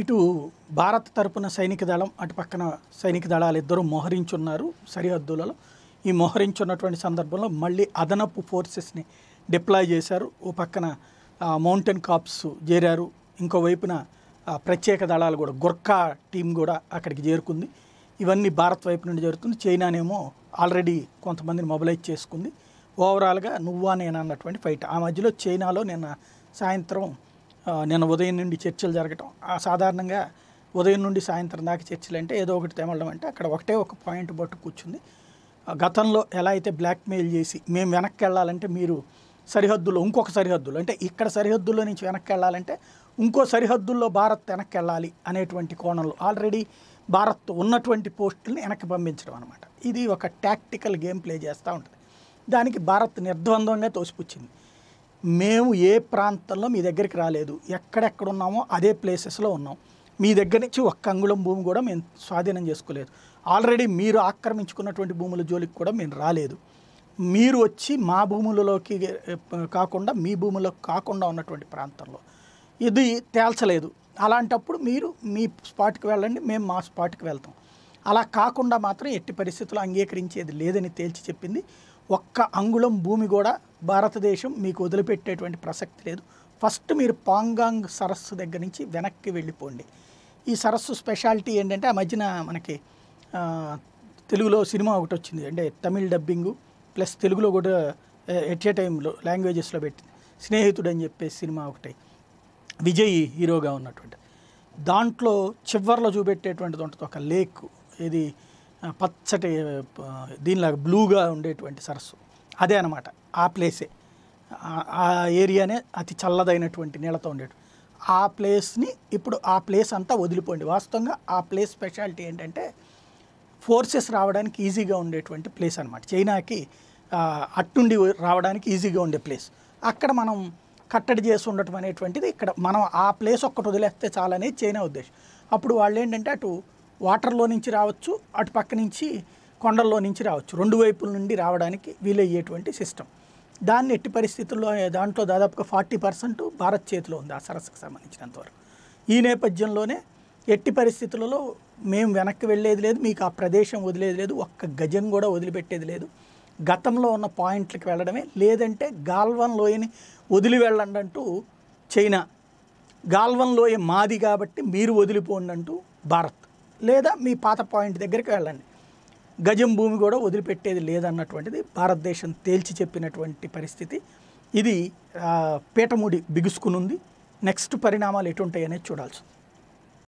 ఇటు భారత్ తరపున సైనిక దళం అటు పక్కన సైనిక దళాలు ఇద్దరు మోహరించున్నారు సరిహద్దులలో ఈ మోహరించున్నటువంటి సందర్భంలో మళ్ళీ అదనపు ఫోర్సెస్ని డిప్లాయ్ చేశారు ఓ పక్కన మౌంటైన్ కాప్స్ చేరారు ఇంకోవైపున ప్రత్యేక దళాలు కూడా గుర్ఖా టీం కూడా అక్కడికి చేరుకుంది ఇవన్నీ భారత్ వైపు నుండి జరుగుతుంది చైనానేమో ఆల్రెడీ కొంతమందిని మొబిలైజ్ చేసుకుంది ఓవరాల్గా నువ్వా నేనన్నటువంటి ఫైట్ ఆ మధ్యలో చైనాలో నిన్న సాయంత్రం నిన్న ఉదయం నుండి చర్చలు జరగటం సాధారణంగా ఉదయం నుండి సాయంత్రం దాకా చర్చలు అంటే ఏదో ఒకటి తెమలడం అంటే అక్కడ ఒకటే ఒక పాయింట్ పట్టు కూర్చుంది గతంలో ఎలా అయితే బ్లాక్మెయిల్ చేసి మేము వెనక్కి వెళ్ళాలంటే మీరు సరిహద్దులో ఇంకొక సరిహద్దులో అంటే ఇక్కడ సరిహద్దుల్లో నుంచి వెనక్కి వెళ్ళాలంటే ఇంకో సరిహద్దుల్లో భారత్ వెనక్కి వెళ్ళాలి అనేటువంటి కోణంలో ఆల్రెడీ భారత్ ఉన్నటువంటి పోస్టుల్ని వెనక్కి పంపించడం అనమాట ఇది ఒక టాక్టికల్ గేమ్ ప్లే చేస్తూ ఉంటుంది దానికి భారత్ నిర్ద్వంద్వంగా తోసిపుచ్చింది మేము ఏ ప్రాంతంలో మీ దగ్గరికి రాలేదు ఎక్కడెక్కడ ఉన్నామో అదే ప్లేసెస్లో ఉన్నాం మీ దగ్గర నుంచి ఒక్క అంగుళం భూమి కూడా మేము స్వాధీనం చేసుకోలేదు ఆల్రెడీ మీరు ఆక్రమించుకున్నటువంటి భూముల జోలికి కూడా మేము రాలేదు మీరు వచ్చి మా భూములలోకి కాకుండా మీ భూములకు కాకుండా ఉన్నటువంటి ప్రాంతంలో ఇది తేల్చలేదు అలాంటప్పుడు మీరు మీ స్పాట్కి వెళ్ళండి మేము మా స్పాట్కి వెళ్తాం అలా కాకుండా మాత్రం ఎట్టి పరిస్థితుల్లో అంగీకరించేది లేదని తేల్చి చెప్పింది ఒక్క అంగుళం భూమి కూడా భారతదేశం మీకు వదిలిపెట్టేటువంటి ప్రసక్తి లేదు ఫస్ట్ మీరు పాంగాంగ్ సరస్సు దగ్గర నుంచి వెనక్కి వెళ్ళిపోండి ఈ సరస్సు స్పెషాలిటీ ఏంటంటే ఆ మధ్యన మనకి తెలుగులో సినిమా ఒకటి వచ్చింది అంటే తమిళ్ డబ్బింగు ప్లస్ తెలుగులో కూడా ఎట్ ఏ టైంలో లాంగ్వేజెస్లో పెట్టింది స్నేహితుడు అని చెప్పే సినిమా ఒకటి విజయ్ హీరోగా ఉన్నటువంటి దాంట్లో చివర్లో చూపెట్టేటువంటిది ఉంటుంది ఒక లేక్ ఇది పచ్చటి దీనిలాగా బ్లూగా ఉండేటువంటి సరస్సు అదే అనమాట ఆ ప్లేసే ఆ ఏరియానే అతి చల్లదైనటువంటి నీళ్ళతో ఉండేటు ఆ ప్లేస్ని ఇప్పుడు ఆ ప్లేస్ అంతా వదిలిపోయింది వాస్తవంగా ఆ ప్లేస్ స్పెషాలిటీ ఏంటంటే ఫోర్సెస్ రావడానికి ఈజీగా ఉండేటువంటి ప్లేస్ అనమాట చైనాకి అట్టుండి రావడానికి ఈజీగా ఉండే ప్లేస్ అక్కడ మనం కట్టడి చేసి ఉండటం అనేటువంటిది ఇక్కడ మనం ఆ ప్లేస్ ఒక్కటి వదిలేస్తే చాలనేది చైనా ఉద్దేశం అప్పుడు వాళ్ళు ఏంటంటే అటు వాటర్లో నుంచి రావచ్చు అటు పక్క నుంచి కొండల్లో నుంచి రావచ్చు రెండు వైపుల నుండి రావడానికి వీలయ్యేటువంటి సిస్టమ్ దాన్ని ఎట్టి పరిస్థితుల్లో దాంట్లో దాదాపుగా ఫార్టీ పర్సెంట్ భారత్ చేతిలో ఉంది ఆ సరస్సుకు సంబంధించినంతవరకు ఈ నేపథ్యంలోనే ఎట్టి పరిస్థితులలో మేము వెనక్కి వెళ్ళేది లేదు మీకు ఆ ప్రదేశం వదిలేది లేదు ఒక్క గజం కూడా వదిలిపెట్టేది లేదు గతంలో ఉన్న పాయింట్లకు వెళ్ళడమే లేదంటే గాల్వన్ లోయని వదిలి వెళ్ళండి అంటూ చైనా గాల్వన్ లోయ మాది కాబట్టి మీరు వదిలిపోండి అంటూ భారత్ లేదా మీ పాత పాయింట్ దగ్గరికి వెళ్ళండి గజం భూమి కూడా వదిలిపెట్టేది లేదన్నటువంటిది భారతదేశం తేల్చి చెప్పినటువంటి పరిస్థితి ఇది పీటముడి బిగుసుకునుంది నెక్స్ట్ పరిణామాలు ఎటు ఉంటాయనేది చూడాల్సింది